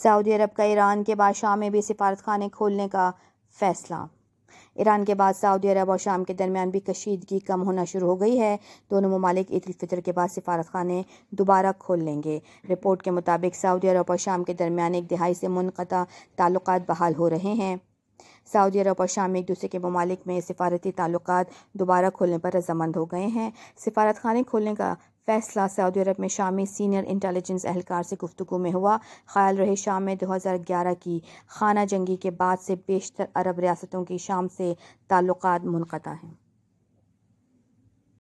Saudi अरब का Iran के बाद शाम में भी सिफारत खाने खोलने का फैसला ईरान के बाद सऊदी अरब और शाम के दरमियान भी कशीदगी कम होना शुरू हो गई है दोनों ममालिक ईद फितर के बाद सिफारतखाने दोबारा खोल लेंगे रिपोर्ट के मुताबिक सऊदी अरब और शाम के दरमियान एक दिहाई से मुनक़ा ताल्लुक बहाल हो रहे हैं सऊदी अरब और शाम एक दूसरे के ममालिक में सफारती ताल्लुक दोबारा खोलने पर रजामंद हो गए हैं सिफारत खाने खोलने का फैसला सऊदी अरब में शामी सीनियर इंटेलिजेंस एहलकार से गुफ्तु में हुआ ख्याल रहे शाम में 2011 की खाना जंगी के बाद से बेशतर अरब रियासतों की शाम से ताल्लुक मुनता हैं